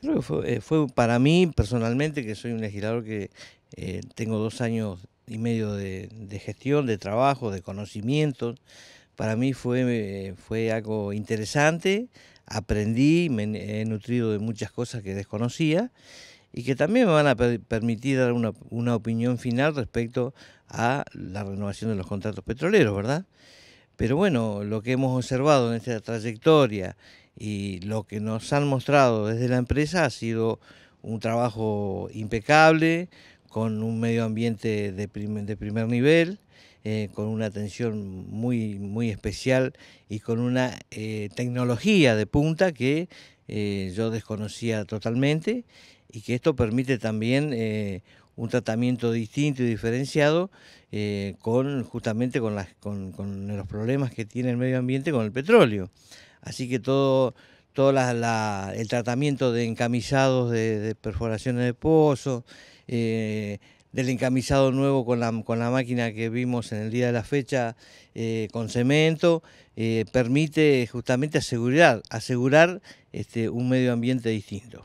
Creo que eh, fue, para mí personalmente, que soy un legislador que eh, tengo dos años y medio de, gestión, de trabajo, de conocimiento. para mí fue, eh, fue algo interesante, aprendí, me he nutrido de muchas cosas que desconocía y que también me van a permitir dar una, una, opinión final respecto a la renovación de los contratos petroleros, ¿verdad? Pero bueno, lo que hemos observado en esta trayectoria y lo que nos han mostrado desde la empresa ha sido un trabajo impecable, con un medio ambiente de, primer nivel, eh, con una atención muy, muy especial y con una eh, tecnología de punta que eh, yo desconocía totalmente y que esto permite también un tratamiento distinto y diferenciado con justamente con los problemas que tiene el medio ambiente con el petróleo. Así que todo, todo el tratamiento de encamisados de, perforaciones de pozo, eh, del encamisado nuevo con la, máquina que vimos en el día de la fecha eh, con cemento, eh, permite justamente asegurar, asegurar este, un medio ambiente distinto.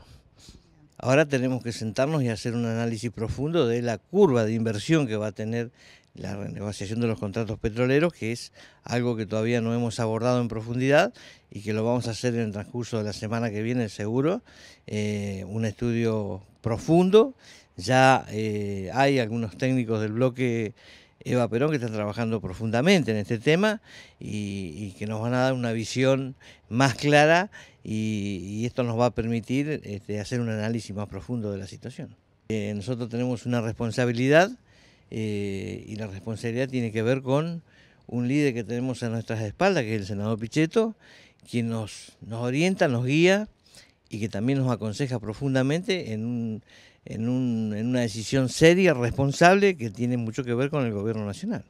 Ahora tenemos que sentarnos y hacer un análisis profundo de la curva de inversión que va a tener la renegociación de los contratos petroleros, que es algo que todavía no hemos abordado en profundidad y que lo vamos a hacer en el transcurso de la semana que viene, seguro. Eh, un estudio profundo. Ya eh, hay algunos técnicos del bloque Eva Perón que están trabajando profundamente en este tema y, que nos van a dar una visión más clara y, esto nos va a permitir este, hacer un análisis más profundo de la situación. Eh, nosotros tenemos una responsabilidad eh, y la responsabilidad tiene que ver con un líder que tenemos a nuestras espaldas, que es el senador Pichetto, quien nos, nos orienta, nos guía y que también nos aconseja profundamente en, un, en, un, en una decisión seria, responsable, que tiene mucho que ver con el gobierno nacional.